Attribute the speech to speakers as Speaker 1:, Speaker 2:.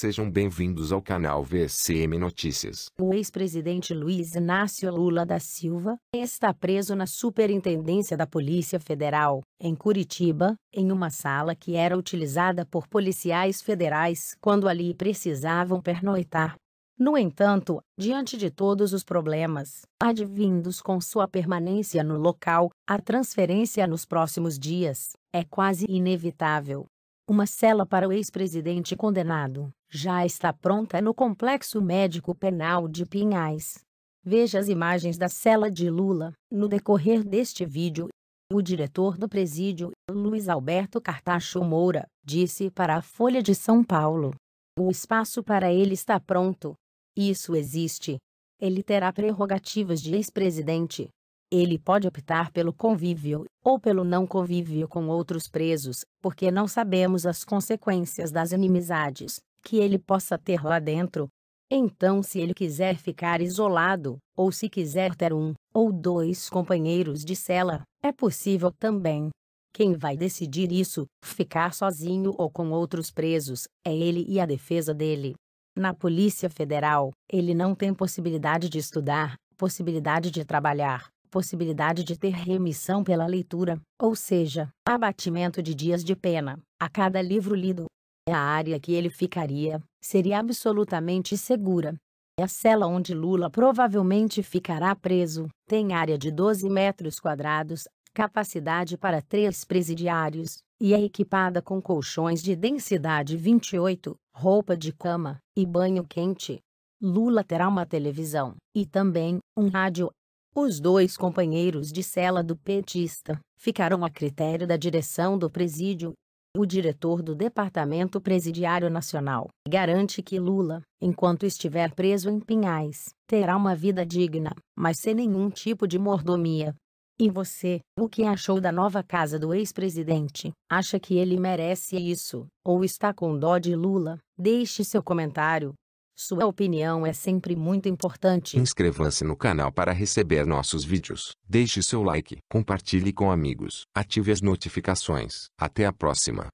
Speaker 1: Sejam bem-vindos ao canal VCM Notícias.
Speaker 2: O ex-presidente Luiz Inácio Lula da Silva está preso na Superintendência da Polícia Federal, em Curitiba, em uma sala que era utilizada por policiais federais quando ali precisavam pernoitar. No entanto, diante de todos os problemas advindos com sua permanência no local, a transferência nos próximos dias é quase inevitável. Uma cela para o ex-presidente condenado já está pronta no Complexo Médico Penal de Pinhais. Veja as imagens da cela de Lula, no decorrer deste vídeo. O diretor do presídio, Luiz Alberto Cartacho Moura, disse para a Folha de São Paulo. O espaço para ele está pronto. Isso existe. Ele terá prerrogativas de ex-presidente. Ele pode optar pelo convívio ou pelo não convívio com outros presos, porque não sabemos as consequências das inimizades que ele possa ter lá dentro. Então, se ele quiser ficar isolado, ou se quiser ter um ou dois companheiros de cela, é possível também. Quem vai decidir isso, ficar sozinho ou com outros presos, é ele e a defesa dele. Na Polícia Federal, ele não tem possibilidade de estudar, possibilidade de trabalhar, possibilidade de ter remissão pela leitura, ou seja, abatimento de dias de pena, a cada livro lido. A área que ele ficaria seria absolutamente segura. A cela onde Lula provavelmente ficará preso tem área de 12 metros quadrados, capacidade para três presidiários, e é equipada com colchões de densidade 28, roupa de cama e banho quente. Lula terá uma televisão e também um rádio os dois companheiros de cela do petista ficaram a critério da direção do presídio. O diretor do Departamento Presidiário Nacional garante que Lula, enquanto estiver preso em Pinhais, terá uma vida digna, mas sem nenhum tipo de mordomia. E você, o que achou da nova casa do ex-presidente? Acha que ele merece isso, ou está com dó de Lula? Deixe seu comentário. Sua opinião é sempre muito importante.
Speaker 1: Inscreva-se no canal para receber nossos vídeos. Deixe seu like, compartilhe com amigos, ative as notificações. Até a próxima.